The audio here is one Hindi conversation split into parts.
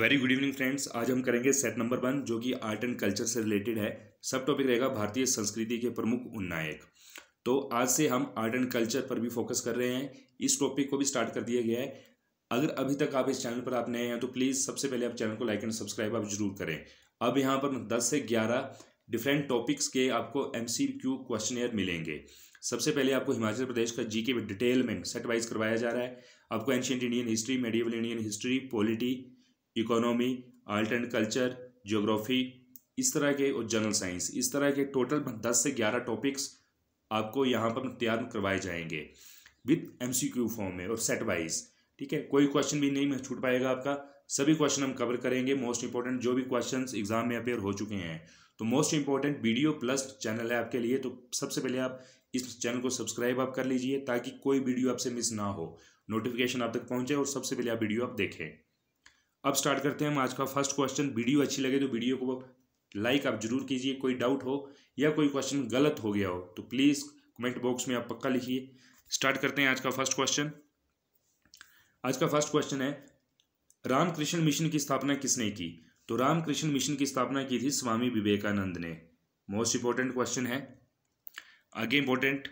वेरी गुड इवनिंग फ्रेंड्स आज हम करेंगे सेट नंबर वन जो कि आर्ट एंड कल्चर से रिलेटेड है सब टॉपिक रहेगा भारतीय संस्कृति के प्रमुख उन्नायक तो आज से हम आर्ट एंड कल्चर पर भी फोकस कर रहे हैं इस टॉपिक को भी स्टार्ट कर दिया गया है अगर अभी तक आप इस चैनल पर आप नए हैं तो प्लीज़ सबसे पहले आप चैनल को लाइक एंड सब्सक्राइब आप जरूर करें अब यहाँ पर दस से ग्यारह डिफरेंट टॉपिक्स के आपको एम सी क्यू क्वेश्चन मिलेंगे सबसे पहले आपको हिमाचल प्रदेश का जी के डिटेल में सेट वाइज करवाया जा रहा है आपको ancient Indian history medieval Indian history polity economy art and culture geography इस तरह के और जनरल साइंस इस तरह के टोटल दस से ग्यारह टॉपिक्स आपको यहाँ पर तैयार करवाए जाएंगे with M C Q form में और सेट वाइज ठीक है कोई क्वेश्चन भी नहीं छूट पाएगा आपका सभी क्वेश्चन हम कवर करेंगे मोस्ट इंपॉर्टेंट जो भी क्वेश्चन एग्जाम में अपेयर हो चुके हैं तो most important video plus channel है आपके लिए तो सबसे पहले आप इस चैनल को सब्सक्राइब आप कर लीजिए ताकि कोई वीडियो आपसे मिस ना हो नोटिफिकेशन आप तक पहुंचे और सबसे पहले आप वीडियो आप देखें अब स्टार्ट करते हैं हम आज का फर्स्ट क्वेश्चन वीडियो अच्छी लगे तो वीडियो को लाइक आप जरूर कीजिए कोई डाउट हो या कोई क्वेश्चन गलत हो गया हो तो प्लीज़ कमेंट बॉक्स में आप पक्का लिखिए स्टार्ट करते हैं आज का फर्स्ट क्वेश्चन आज का फर्स्ट क्वेश्चन है रामकृष्ण मिशन की स्थापना किसने की तो रामकृष्ण मिशन की स्थापना की थी स्वामी विवेकानंद ने मोस्ट इंपॉर्टेंट क्वेश्चन है आगे इंपॉर्टेंट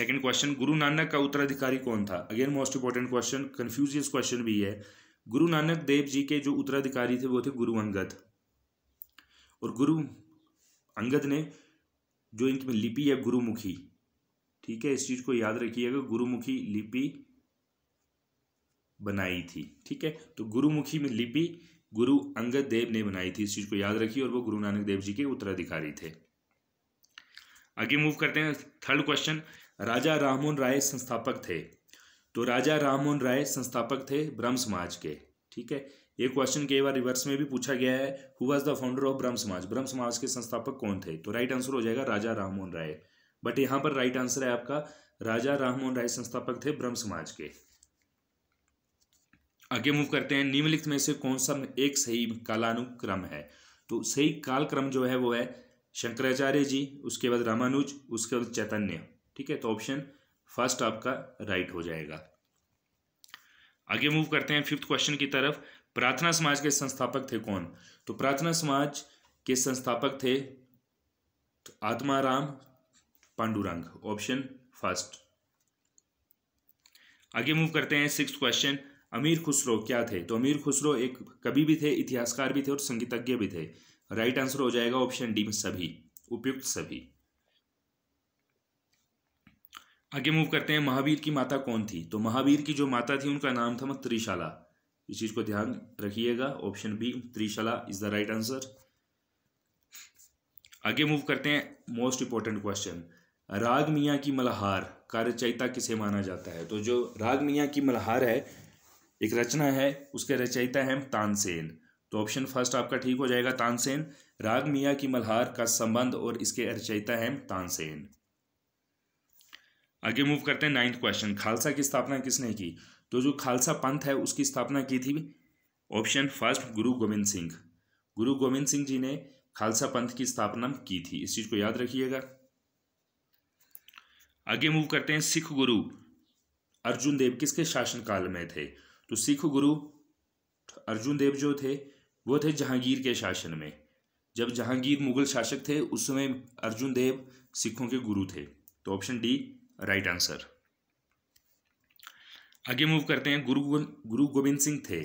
सेकंड क्वेश्चन गुरु नानक का उत्तराधिकारी कौन था again most important question confuse question भी है गुरु नानक देव जी के जो उत्तराधिकारी थे वो थे गुरु अंगद और गुरु अंगद ने जो इनकी लिपि है गुरुमुखी ठीक है इस चीज़ को याद रखिएगा गुरुमुखी लिपि बनाई थी ठीक है तो गुरुमुखी में लिपि गुरु अंगद देव ने बनाई थी इस चीज़ को याद रखिए और वो गुरु नानक देव जी के उत्तराधिकारी थे आगे मूव करते हैं थर्ड क्वेश्चन राजा राममोहन राय संस्थापक थे तो राजा राममोहन राय संस्थापक थे ब्रह्म समाज के ठीक है ये क्वेश्चन कई बार रिवर्स में भी पूछा गया है who was the founder of Brahmo Samaj ब्रह्म समाज के संस्थापक कौन थे तो राइट आंसर हो जाएगा राजा राममोहन राय बट यहाँ पर राइट आंसर है आपका राजा राममोहन राय संस्थापक थे ब्रह्म समाज के आगे मूव करते हैं निम्नलिखित में से कौन सा एक सही कालानुक्रम है तो सही कालक्रम जो है वो है शंकराचार्य जी उसके बाद रामानुज उसके बाद चैतन्य ठीक है तो ऑप्शन फर्स्ट आपका राइट हो जाएगा आगे मूव करते हैं फिफ्थ क्वेश्चन की तरफ प्रार्थना समाज के संस्थापक थे कौन तो प्रार्थना समाज के संस्थापक थे तो आत्माराम पांडुरंग ऑप्शन फर्स्ट आगे मूव करते हैं सिक्स क्वेश्चन अमीर खुसरो क्या थे तो अमीर खुसरो एक कवि भी थे इतिहासकार भी थे और संगीतज्ञ भी थे राइट आंसर हो जाएगा ऑप्शन डी में सभी उपयुक्त सभी आगे मूव करते हैं महावीर की माता कौन थी तो महावीर की जो माता थी उनका नाम था त्रिशाला इस चीज़ को ध्यान रखिएगा option B Trishala is the right answer आगे मूव करते हैं मोस्ट इंपॉर्टेंट क्वेश्चन राग मियाँ की मल्हार का रचयिता किसे माना जाता है तो जो राग मियाँ की मल्हार है एक रचना है उसके रचयिता है तानसेन तो ऑप्शन फर्स्ट आपका ठीक हो जाएगा तानसेन राग मियाँ की मल्हार का संबंध और इसके रचयिता है तानसेन आगे मूव करते हैं नाइन्थ क्वेश्चन खालसा की स्थापना किसने की तो जो खालसा पंथ है उसकी स्थापना की थी ऑप्शन फर्स्ट गुरु गोविंद सिंह गुरु गोविंद सिंह जी ने खालसा पंथ की स्थापना की थी इस चीज़ को याद रखिएगा आगे मूव करते हैं सिख गुरु अर्जुन देव किसके शासनकाल में थे तो सिख गुरु अर्जुन देव जो थे वो थे जहांगीर के शासन में जब जहांगीर मुगल शासक थे उस समय अर्जुन देव सिखों के गुरु थे तो ऑप्शन डी राइट आंसर आगे मूव करते हैं गुरु गुरु गोविंद सिंह थे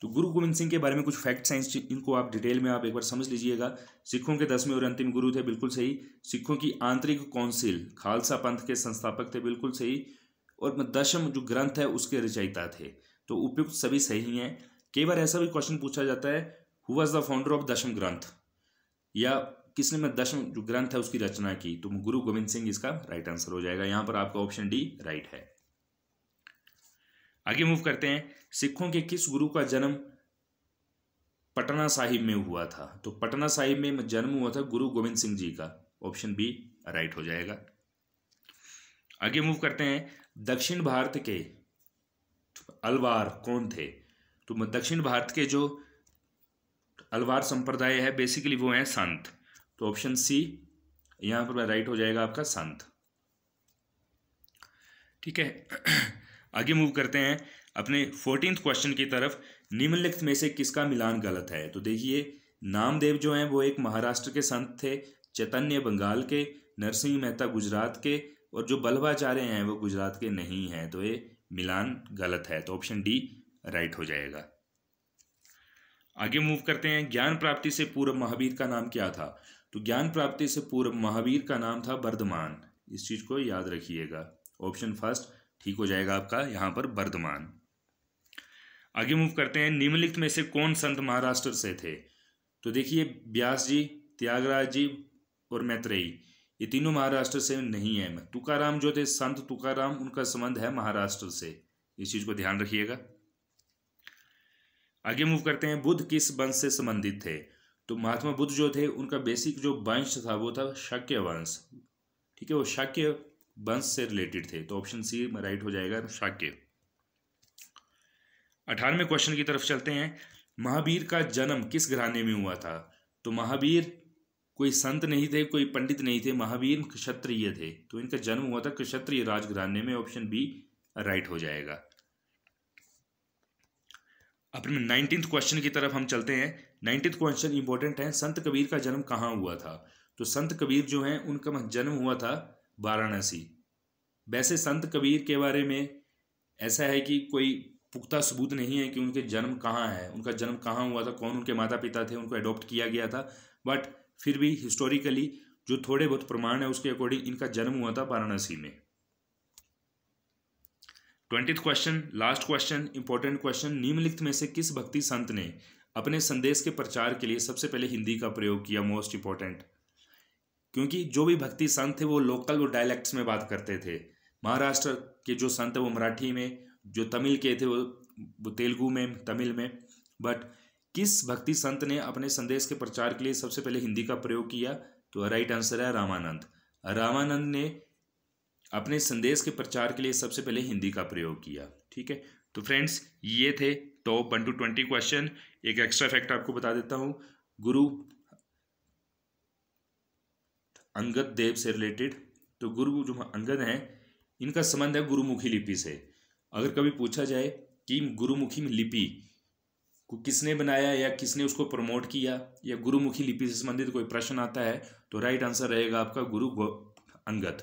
तो गुरु गोविंद सिंह के बारे में कुछ फैक्ट साइंस इनको आप डिटेल में आप एक बार समझ लीजिएगा सिखों के दसवें और अंतिम गुरु थे बिल्कुल सही सिखों की आंतरिक कौंसिल खालसा पंथ के संस्थापक थे बिल्कुल सही और दशम जो ग्रंथ है उसके रचयिता थे तो उपयुक्त सभी सही हैं कई बार ऐसा भी क्वेश्चन पूछा जाता है who was the founder of Dasam Granth या किसने में दशम जो ग्रंथ है उसकी रचना की तो गुरु गोविंद सिंह इसका राइट आंसर हो जाएगा यहां पर आपका ऑप्शन डी राइट है आगे मूव करते हैं सिखों के किस गुरु का जन्म पटना साहिब में हुआ था तो पटना साहिब में जन्म हुआ था गुरु गोविंद सिंह जी का ऑप्शन बी राइट हो जाएगा आगे मूव करते हैं दक्षिण भारत के अलवार कौन थे तो दक्षिण भारत के जो अलवार संप्रदाय है बेसिकली वो है संत तो ऑप्शन सी यहां पर राइट हो जाएगा आपका संत ठीक है आगे मूव करते हैं अपने फोर्टीन क्वेश्चन की तरफ निम्नलिखित में से किसका मिलान गलत है तो देखिए नामदेव जो हैं वो एक महाराष्ट्र के संत थे चैतन्य बंगाल के नरसिंह मेहता गुजरात के और जो बल्लभाचार्य हैं वो गुजरात के नहीं हैं तो ये मिलान गलत है तो ऑप्शन डी राइट हो जाएगा आगे मूव करते हैं ज्ञान प्राप्ति से पूर्व महावीर का नाम क्या था तो ज्ञान प्राप्ति से पूर्व महावीर का नाम था वर्धमान इस चीज़ को याद रखिएगा ऑप्शन फर्स्ट ठीक हो जाएगा आपका यहां पर वर्धमान आगे मूव करते हैं निम्नलिखित में से कौन संत महाराष्ट्र से थे तो देखिए ब्यास जी त्यागराज जी और मैत्रेयी ये तीनों महाराष्ट्र से नहीं है तुकाराम जो थे संत तुकाराम उनका संबंध है महाराष्ट्र से इस चीज़ को ध्यान रखिएगा आगे मूव करते हैं बुद्ध किस वंश से संबंधित थे तो महात्मा बुद्ध जो थे उनका बेसिक जो वंश था वो था शाक्य वंश ठीक है वो शाक्य वंश से रिलेटेड थे तो ऑप्शन सी राइट हो जाएगा शाक्य अठारहवें क्वेश्चन की तरफ चलते हैं महावीर का जन्म किस घराने में हुआ था तो महावीर कोई संत नहीं थे कोई पंडित नहीं थे महावीर क्षत्रिय थे तो इनका जन्म हुआ था क्षत्रिय राजघराने में ऑप्शन बी राइट हो जाएगा अपने नाइनटीन्थ क्वेश्चन की तरफ हम चलते हैं नाइनटीन्थ क्वेश्चन इंपॉर्टेंट है संत कबीर का जन्म कहाँ हुआ था तो संत कबीर जो हैं उनका जन्म हुआ था वाराणसी वैसे संत कबीर के बारे में ऐसा है कि कोई पुख्ता सबूत नहीं है कि उनके जन्म कहाँ है उनका जन्म कहाँ हुआ था कौन उनके माता पिता थे उनको अडॉप्ट किया गया था बट फिर भी हिस्टोरिकली जो थोड़े बहुत प्रमाण है उसके अकॉर्डिंग इनका जन्म हुआ था वाराणसी में twenty question last question important question निम्नलिखित में से किस भक्ति संत ने अपने संदेश के प्रचार के लिए सबसे पहले हिंदी का प्रयोग किया मोस्ट इंपॉर्टेंट क्योंकि जो भी भक्ति संत थे वो लोकल वो डायलैक्ट्स में बात करते थे महाराष्ट्र के जो संत वो मराठी में जो तमिल के थे वो वो तेलुगु में तमिल में बट किस भक्ति संत ने अपने संदेश के प्रचार के लिए सबसे पहले हिंदी का प्रयोग किया तो राइट आंसर है रामानंद रामानंद ने अपने संदेश के प्रचार के लिए सबसे पहले हिंदी का प्रयोग किया ठीक है तो फ्रेंड्स ये थे top one two twenty question एक एक्स्ट्रा फैक्ट आपको बता देता हूँ गुरु अंगद देव से रिलेटेड तो गुरु जो अंगद हैं इनका संबंध है गुरुमुखी लिपि से अगर कभी पूछा जाए कि गुरुमुखी लिपि को किसने बनाया या किसने उसको प्रमोट किया या गुरुमुखी लिपि से संबंधित कोई प्रश्न आता है तो राइट आंसर रहेगा आपका गुरु अंगद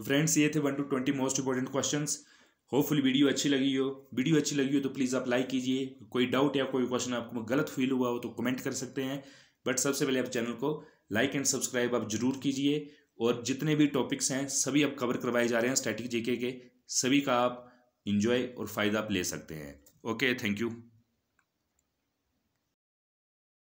तो फ्रेंड्स ये थे one two twenty most important question hopefully video अच्छी लगी हो वीडियो अच्छी लगी हो तो प्लीज़ आप लाइक कीजिए कोई डाउट या कोई क्वेश्चन आपको गलत फील हुआ हो तो कमेंट कर सकते हैं बट सबसे पहले आप चैनल को लाइक एंड सब्सक्राइब आप जरूर कीजिए और जितने भी टॉपिक्स हैं सभी आप कवर करवाए जा रहे हैं स्टैटिक जेके के सभी का आप इन्जॉय और फ़ायदा आप ले सकते हैं ओके थैंक यू